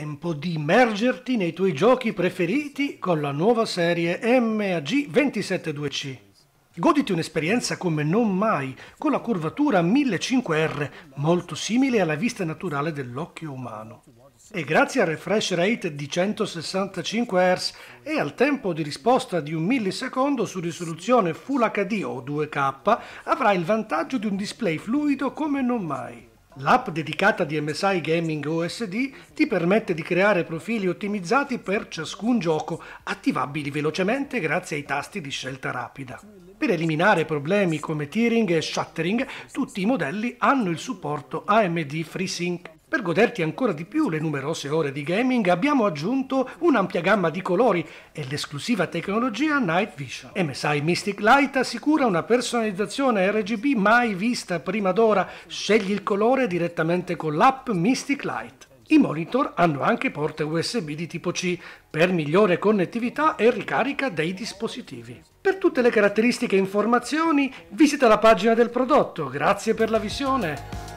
tempo di immergerti nei tuoi giochi preferiti con la nuova serie MAG 272C. Goditi un'esperienza come non mai, con la curvatura 1005R, molto simile alla vista naturale dell'occhio umano. E grazie al refresh rate di 165 Hz e al tempo di risposta di un millisecondo su risoluzione Full HD o 2K, avrai il vantaggio di un display fluido come non mai. L'app dedicata di MSI Gaming OSD ti permette di creare profili ottimizzati per ciascun gioco, attivabili velocemente grazie ai tasti di scelta rapida. Per eliminare problemi come tearing e shuttering, tutti i modelli hanno il supporto AMD FreeSync. Per goderti ancora di più le numerose ore di gaming abbiamo aggiunto un'ampia gamma di colori e l'esclusiva tecnologia Night Vision. MSI Mystic Light assicura una personalizzazione RGB mai vista prima d'ora. Scegli il colore direttamente con l'app Mystic Light. I monitor hanno anche porte USB di tipo C per migliore connettività e ricarica dei dispositivi. Per tutte le caratteristiche e informazioni visita la pagina del prodotto. Grazie per la visione.